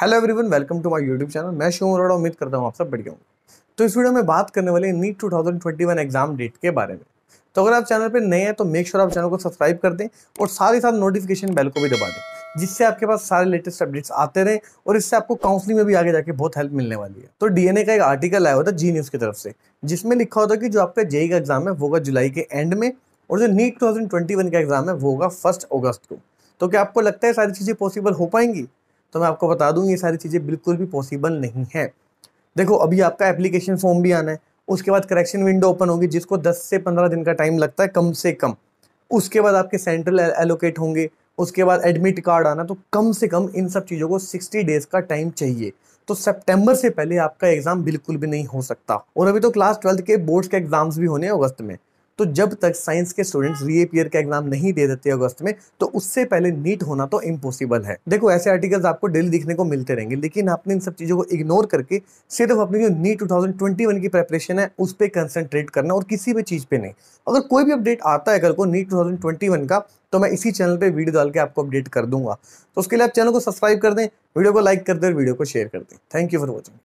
hello everyone welcome to my YouTube channel मैं शिव अरोड़ा उम्मीद करता हूँ आप सब बढ़िया होंगे तो इस वीडियो में बात करने वाले नीट 2021 एग्जाम डेट के बारे में तो अगर आप चैनल पर नए हैं तो मेक श्योर आप चैनल को सब्सक्राइब कर दें और साथ ही साथ नोटिफिकेशन बेल को भी दबा दें जिससे आपके पास सारे लेटेस्ट अपडेट्स आते रहे और इससे आपको काउंसलिंग में भी आगे जाके बहुत हेल्प मिलने वाली है तो डीएनए का एक आर्टिकल आया हुआ था जी न्यूज़ की तरफ से जिसमें लिखा होता कि जो आपका जेई e e का एग्जाम है वो होगा जुलाई के एंड में और जो नीट 2021 का एग्जाम है वो होगा फर्स्ट अगस्त को तो क्या आपको लगता है सारी चीज़ें पॉसिबल हो पाएंगी तो मैं आपको बता दूँ ये सारी चीज़ें बिल्कुल भी पॉसिबल नहीं है देखो अभी आपका एप्लीकेशन फॉर्म भी आना है उसके बाद करेक्शन विंडो ओपन होगी जिसको 10 से 15 दिन का टाइम लगता है कम से कम उसके बाद आपके सेंट्रल एलोकेट होंगे उसके बाद एडमिट कार्ड आना तो कम से कम इन सब चीज़ों को 60 डेज़ का टाइम चाहिए तो सितंबर से पहले आपका एग्ज़ाम बिल्कुल भी नहीं हो सकता और अभी तो क्लास ट्वेल्थ के बोर्ड्स के एग्ज़ाम्स भी होने हैं अगस्त में तो जब तक साइंस के स्टूडेंट्स रीएपियर का एग्जाम नहीं दे देते अगस्त में तो उससे पहले नीट होना तो इम्पोसिबल है देखो ऐसे आर्टिकल्स आपको डेली दिखने को मिलते रहेंगे लेकिन आपने इन सब चीज़ों को इग्नोर करके सिर्फ अपनी जो नीट टू की प्रेपरेशन है उस पर कंसेंट्रेट करना और किसी भी चीज़ पे नहीं अगर कोई भी अपडेट आता है कल को नीट टू का तो मैं इसी चैनल पे वीडियो डाल के आपको अपडेट कर दूंगा तो उसके लिए आप चैनल को सब्सक्राइब कर दें वीडियो को लाइक कर दें और वीडियो को शेयर कर दें थैंक यू फॉर वॉचिंग